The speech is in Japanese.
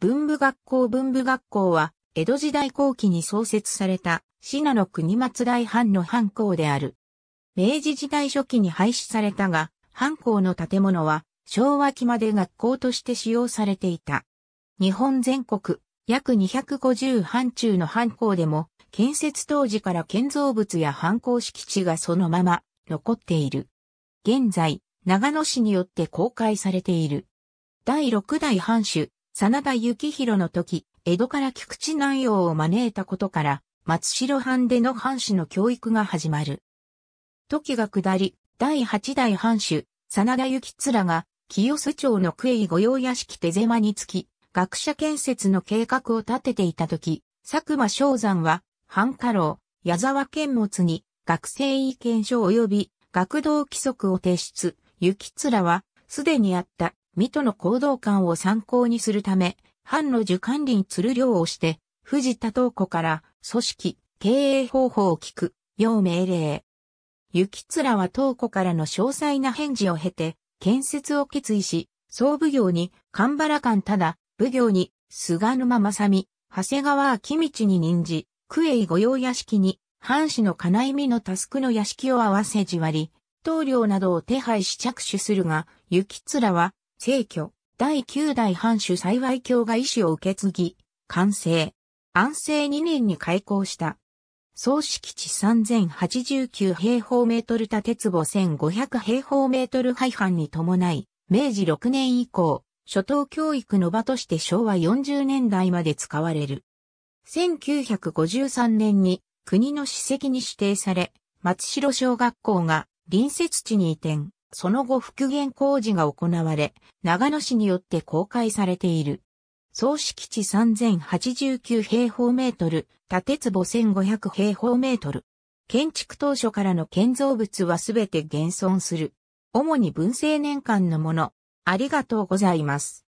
文部学校文部学校は、江戸時代後期に創設された、信濃国松大藩の藩校である。明治時代初期に廃止されたが、藩校の建物は、昭和期まで学校として使用されていた。日本全国、約250藩中の藩校でも、建設当時から建造物や藩校敷地がそのまま残っている。現在、長野市によって公開されている。第6代藩主、真田幸宏の時、江戸から菊池南陽を招いたことから、松代藩での藩主の教育が始まる。時が下り、第8代藩主、真田幸綱が、清須町の杭御用屋敷手狭につき、学者建設の計画を立てていた時、佐久間昭山は、藩家老、矢沢剣物に、学生意見書及び、学童規則を提出、幸綱は、すでにあった水戸の行動観を参考にするため、藩の受管理に鶴領をして、藤田東子から組織、経営方法を聞く、要命令。雪面は東子からの詳細な返事を経て、建設を決意し、総奉行に、神原官ただ、奉行に、菅沼正美、長谷川明道に任じ、区営御用屋敷に、藩士の金井美のタスクの屋敷を合わせじわり、棟梁などを手配し着手するが、雪面は、聖居、第9代藩主幸い教が意志を受け継ぎ、完成。安政2年に開校した。総敷地3089平方メートル建鉄母1500平方メートル廃藩に伴い、明治6年以降、初等教育の場として昭和40年代まで使われる。1953年に国の史跡に指定され、松代小学校が隣接地に移転。その後復元工事が行われ、長野市によって公開されている。総敷地3089平方メートル、建坪1500平方メートル。建築当初からの建造物はすべて現存する。主に文政年間のもの。ありがとうございます。